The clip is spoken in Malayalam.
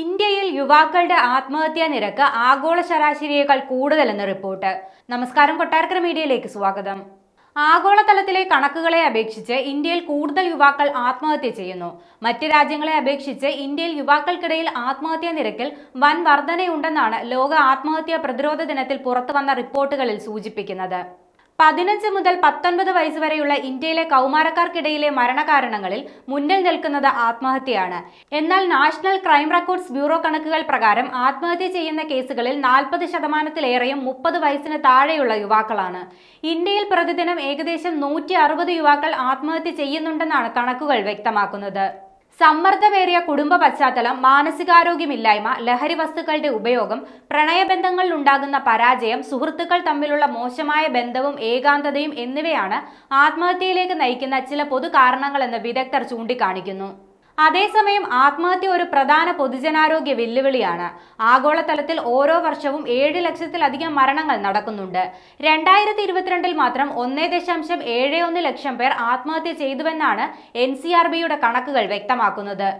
ഇന്ത്യയിൽ യുവാക്കളുടെ ആത്മഹത്യാ നിരക്ക് ആഗോള ശരാശരിയേക്കാൾ കൂടുതലെന്ന് റിപ്പോർട്ട് നമസ്കാരം കൊട്ടാരക്കര മീഡിയയിലേക്ക് സ്വാഗതം ആഗോളതലത്തിലെ കണക്കുകളെ അപേക്ഷിച്ച് ഇന്ത്യയിൽ കൂടുതൽ യുവാക്കൾ ആത്മഹത്യ ചെയ്യുന്നു മറ്റ് രാജ്യങ്ങളെ അപേക്ഷിച്ച് ഇന്ത്യയിൽ യുവാക്കൾക്കിടയിൽ ആത്മഹത്യാ നിരക്കിൽ വൻ വർധനയുണ്ടെന്നാണ് ലോക ആത്മഹത്യാ പ്രതിരോധ ദിനത്തിൽ പുറത്തുവന്ന റിപ്പോർട്ടുകളിൽ സൂചിപ്പിക്കുന്നത് പതിനഞ്ച് മുതൽ പത്തൊൻപത് വയസ്സ് വരെയുള്ള ഇന്ത്യയിലെ കൗമാരക്കാർക്കിടയിലെ മരണകാരണങ്ങളിൽ മുന്നിൽ നിൽക്കുന്നത് ആത്മഹത്യയാണ് എന്നാൽ നാഷണൽ ക്രൈം റെക്കോർഡ്സ് ബ്യൂറോ കണക്കുകൾ പ്രകാരം ആത്മഹത്യ ചെയ്യുന്ന കേസുകളിൽ നാൽപ്പത് ശതമാനത്തിലേറെയും മുപ്പത് വയസ്സിന് താഴെയുള്ള യുവാക്കളാണ് ഇന്ത്യയിൽ പ്രതിദിനം ഏകദേശം നൂറ്റി യുവാക്കൾ ആത്മഹത്യ ചെയ്യുന്നുണ്ടെന്നാണ് കണക്കുകൾ വ്യക്തമാക്കുന്നത് സമ്മർദ്ദമേറിയ കുടുംബ പശ്ചാത്തലം മാനസികാരോഗ്യമില്ലായ്മ ലഹരി വസ്തുക്കളുടെ ഉപയോഗം പ്രണയബന്ധങ്ങളിൽ ഉണ്ടാകുന്ന പരാജയം സുഹൃത്തുക്കൾ തമ്മിലുള്ള മോശമായ ബന്ധവും ഏകാന്തതയും എന്നിവയാണ് ആത്മഹത്യയിലേക്ക് നയിക്കുന്ന ചില പൊതു കാരണങ്ങളെന്ന് വിദഗ്ധർ ചൂണ്ടിക്കാണിക്കുന്നു അതേസമയം ആത്മഹത്യ ഒരു പ്രധാന പൊതുജനാരോഗ്യ വെല്ലുവിളിയാണ് ആഗോളതലത്തിൽ ഓരോ വർഷവും ഏഴ് ലക്ഷത്തിലധികം മരണങ്ങൾ നടക്കുന്നുണ്ട് രണ്ടായിരത്തി ഇരുപത്തിരണ്ടിൽ മാത്രം ഒന്നേ ദശാംശം ഏഴ് ഒന്ന് ലക്ഷം പേർ ആത്മഹത്യ ചെയ്തുവെന്നാണ് എൻ സി ആർ ബിയുടെ കണക്കുകൾ വ്യക്തമാക്കുന്നത്